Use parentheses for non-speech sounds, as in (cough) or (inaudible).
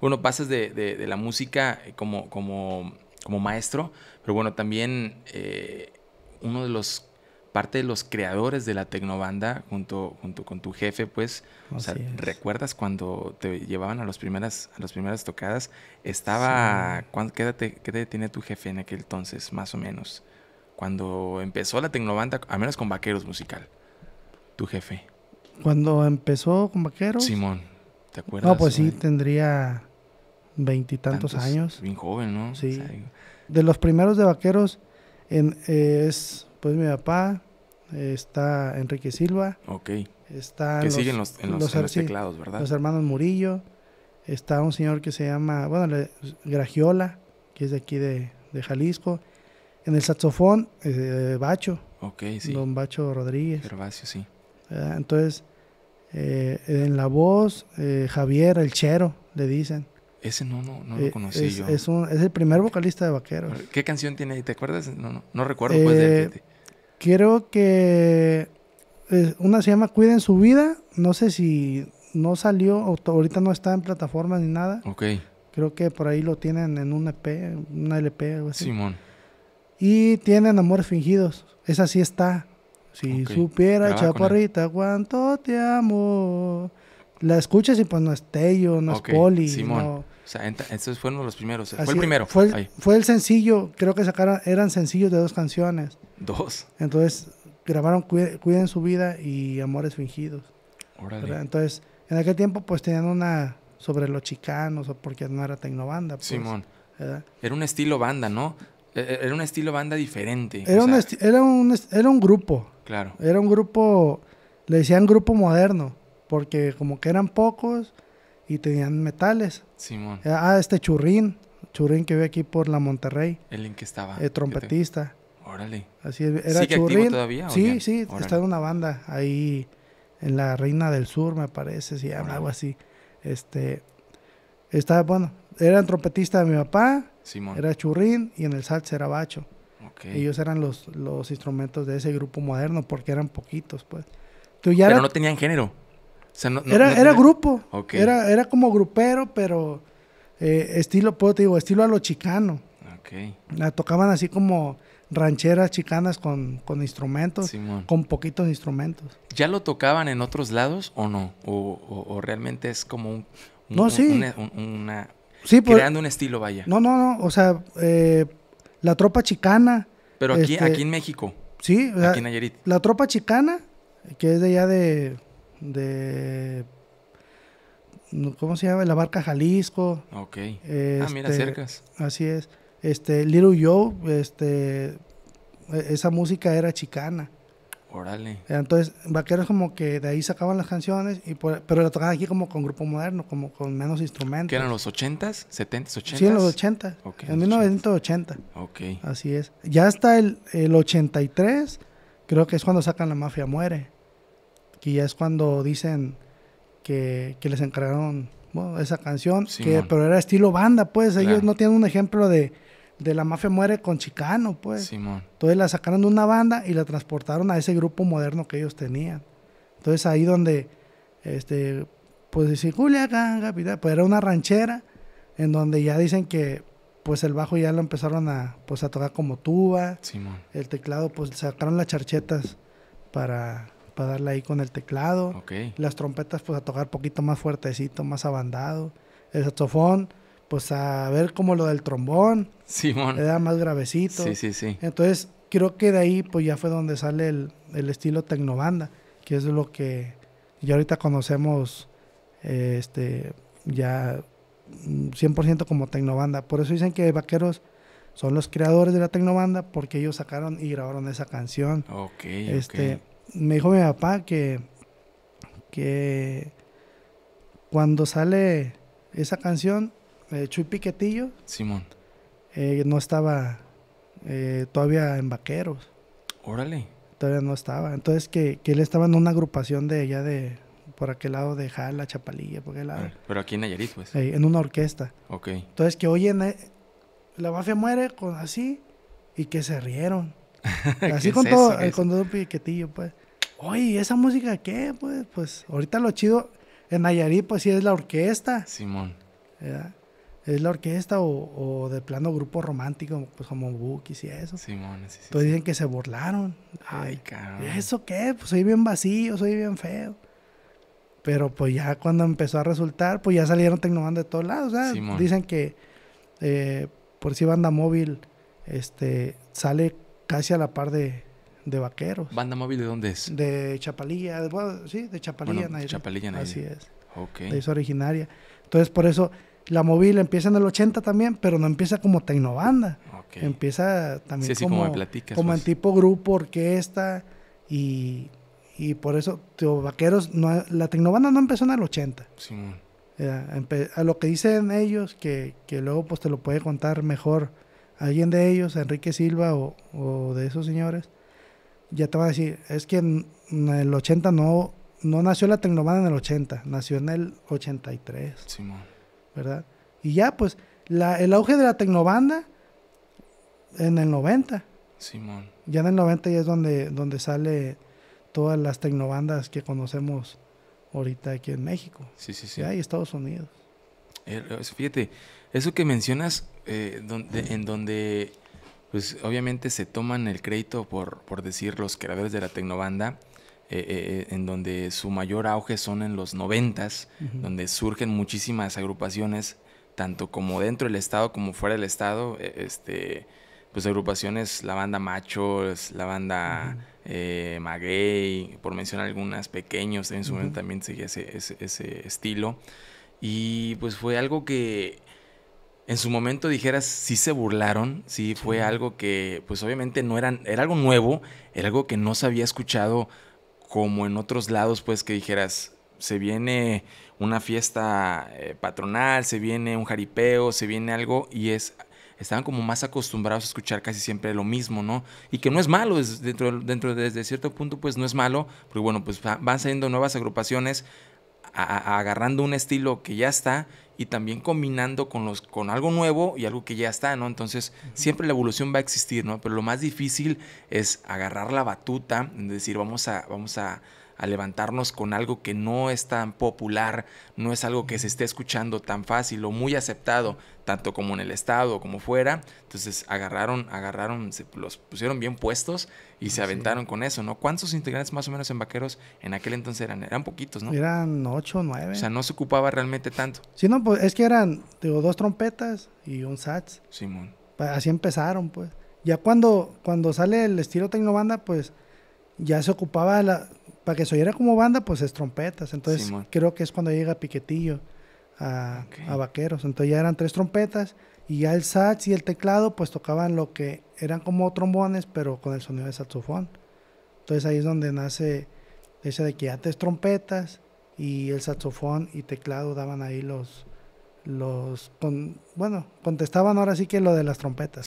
bueno, pasas de, la música eh, como, como, como, maestro, pero bueno, también eh, uno de los parte de los creadores de la Tecnobanda junto, junto con tu jefe, pues, o sea, ¿recuerdas cuando te llevaban a las primeras, a las primeras tocadas? Estaba, qué, edad tu jefe en aquel entonces, más o menos? Cuando empezó la Tecnobanda, al menos con Vaqueros Musical, tu jefe. Cuando empezó con Vaqueros. Simón, ¿te acuerdas? No, pues sí, tendría veintitantos años. Bien joven, ¿no? Sí. de los primeros de vaqueros en, eh, es, pues, mi papá, eh, está Enrique Silva. Ok. Está que los, los, en los, Los hermanos Murillo. Está un señor que se llama, bueno, Gragiola, que es de aquí de, Jalisco. En el saxofón, eh, Bacho. Ok, sí. Don Bacho Rodríguez. sí. Ah, entonces, en la voz, Javier, el chero, le dicen. Ese no, no, no lo eh, conocí yo. Es, el primer vocalista de Vaqueros. ¿Qué canción tiene ahí? ¿Te acuerdas? No, no, no recuerdo. Quiero pues, eh, que eh, una se llama Cuiden su vida. No sé si no salió, ahorita no está en plataformas ni nada. Ok. Creo que por ahí lo tienen en un EP, una LP, algo así. Simón. Y tienen Amores Fingidos. Esa sí está. Si supiera, chaparrita, cuánto te amo la escuchas y pues no es Tello, no es Poli. Simón. O sea, entonces fueron los primeros. Eh, fue el primero. Fue el, sencillo, creo que sacaron, eran sencillos de dos canciones. Dos. Entonces grabaron Cuiden, su vida y Amores fingidos. Entonces, en aquel tiempo pues tenían una sobre los chicanos o porque no era tecnobanda. Pues, Simón. Era un estilo banda, ¿no? E-, e-, era un estilo banda diferente. Era, un era, un, era un grupo. Claro. Era un grupo, le decían grupo moderno porque como que eran pocos y tenían metales. Simón. Eh, ah, este Churrín, Churrín que ve aquí por la Monterrey. El en que estaba. El eh, trompetista. Órale. Así era Churrín. sí, sí, está en una banda ahí en la Reina del Sur, me parece, si algo así. Este estaba bueno, era trompetista de mi papá. Simón. Era Churrín y en el salsa era Bacho. Okay. Ellos eran los, los instrumentos de ese grupo moderno porque eran poquitos, pues. Pero no tenían género era, grupo. Era, era como grupero, pero eh, estilo, puedo estilo a lo chicano. Okay. La tocaban así como rancheras chicanas con, instrumentos, con poquitos instrumentos. ¿Ya lo tocaban en otros lados o no? ¿O, realmente es como un... no, sí. Una, creando un estilo, vaya. No, no, no. O sea, eh, la tropa chicana. Pero aquí, este, aquí en México. Sí. Aquí en Nayarit. La tropa chicana, que es de allá de de ¿cómo se llama? La barca Jalisco. Ok. Este, ah, mira, cercas. Así es. Este, Little Joe, este, e, esa música era chicana. Órale. Entonces, vaqueros como que de ahí sacaban las canciones, y pero la tocaban aquí como con grupo moderno, como con menos instrumentos. ¿Qué eran los 80s, 70s, 80s? Sí, en los 80. en 1980. Ok. Así es. Ya hasta el, el 83, creo que es cuando sacan La Mafia Muere que ya es cuando dicen que, les encargaron esa canción, que, pero era estilo banda, pues ellos no tienen un ejemplo de, de La Mafia Muere con Chicano, pues. Entonces la sacaron de una banda y la transportaron a ese grupo moderno que ellos tenían. Entonces ahí donde, este, pues dice, capital, pues era una ranchera en donde ya dicen que pues el bajo ya lo empezaron a pues a tocar como tuba. el teclado pues sacaron las charchetas para para darle ahí con el teclado. Las trompetas, pues a tocar poquito más fuertecito, más abandado. El saxofón, pues a ver como lo del trombón. Simón. Le da más gravecito. Sí, sí, sí. Entonces, creo que de ahí, pues ya fue donde sale el, el estilo tecnobanda, que es lo que ya ahorita conocemos, este, ya 100% como tecnobanda. Por eso dicen que Vaqueros son los creadores de la tecnobanda, porque ellos sacaron y grabaron esa canción. Ok, este, me dijo mi papá que, que cuando sale esa canción, eh, Chuy Piquetillo, Simón. Eh, no estaba eh, todavía en Vaqueros. Órale. Todavía no estaba. Entonces que, él estaba en una agrupación de allá de, por aquel lado de Jala, Chapalilla, por aquel lado. pero aquí en Nayarit, pues. en una orquesta. Ok. Entonces que oyen, la mafia muere así y que se rieron. (laughs) Así con, todo, el con todo piquetillo, pues oye, ¿esa música qué? Pues, pues ahorita lo chido en Nayarit, pues sí es la orquesta. Simón. Es la orquesta o, o, de plano grupo romántico, pues como Bookies y eso. Simón, sí, sí. Entonces dicen que se burlaron. Ay, ¿Y ¿Eso qué? Pues soy bien vacío, soy bien feo. Pero pues ya cuando empezó a resultar, pues ya salieron Tecnoman de todos lados. Dicen que eh, por si banda móvil este, sale casi a la par de, de vaqueros. ¿Banda móvil de dónde es? De Chapalilla, de, bueno, sí, de Chapalilla, bueno, Así es. Ok. De es originaria. Entonces, por eso la móvil empieza en el 80 también, pero no empieza como tecnobanda. Ok. Empieza también sí, como, como pues. en tipo grupo, orquesta y, y por eso, vaqueros, no, la tecnobanda no empezó en el 80. Sí. Eh, a lo que dicen ellos, que, que, luego pues te lo puede contar mejor alguien de ellos, Enrique Silva o, o de esos señores, ya te voy a decir, es que en, el 80 no, no nació la Tecnobanda en el 80, nació en el 83. Simón. ¿Verdad? Y ya, pues, la, el auge de la Tecnobanda en el 90. Simón. Ya en el 90 ya es donde, donde sale todas las tecnobandas que conocemos ahorita aquí en México. Sí, sí, sí. Ya, y Estados Unidos. Eh, eh, fíjate, eso que mencionas, eh, donde, en donde pues obviamente se toman el crédito por, por decir los creadores de la tecnobanda, eh, eh, en donde su mayor auge son en los noventas, donde surgen muchísimas agrupaciones, tanto como dentro del estado como fuera del estado, e, este, pues agrupaciones, la banda Machos, la banda eh, por mencionar algunas, pequeños, en su momento también seguía ese, ese estilo. Y pues fue algo que en su momento dijeras sí se burlaron, sí, fue algo que, pues obviamente no eran, era algo nuevo, era algo que no se había escuchado como en otros lados, pues que dijeras, se viene una fiesta eh, patronal, se viene un jaripeo, se viene algo y es estaban como más acostumbrados a escuchar casi siempre lo mismo, ¿no? Y que no es malo, es dentro, dentro desde cierto punto pues no es malo, pero bueno, pues van saliendo nuevas agrupaciones agarrando un estilo que ya está y también combinando con, los, con algo nuevo y algo que ya está, ¿no? Entonces siempre la evolución va a existir, ¿no? Pero lo más difícil es agarrar la batuta, es decir, vamos a, vamos a a levantarnos con algo que no es tan popular, no es algo que se esté escuchando tan fácil o muy aceptado, tanto como en el Estado como fuera. Entonces agarraron, agarraron, los pusieron bien puestos y se ah, aventaron con eso, ¿no? ¿Cuántos integrantes más o menos en Vaqueros en aquel entonces eran? Eran poquitos, ¿no? Eran ocho, nueve. O sea, no se ocupaba realmente tanto. Sí, no, pues es que eran, digo, dos trompetas y un sax. Simón. Así empezaron, pues. Ya cuando, cuando sale el estilo Tecnobanda, pues ya se ocupaba la, para que se oyera como banda, pues es trompetas. Entonces creo que es cuando llega Piquetillo a, Vaqueros. Entonces ya eran tres trompetas y ya el sax y el teclado pues tocaban lo que eran como trombones, pero con el sonido de saxofón. Entonces ahí es donde nace ese de que ya trompetas y el saxofón y teclado daban ahí los, los con, bueno, contestaban ahora sí que lo de las trompetas.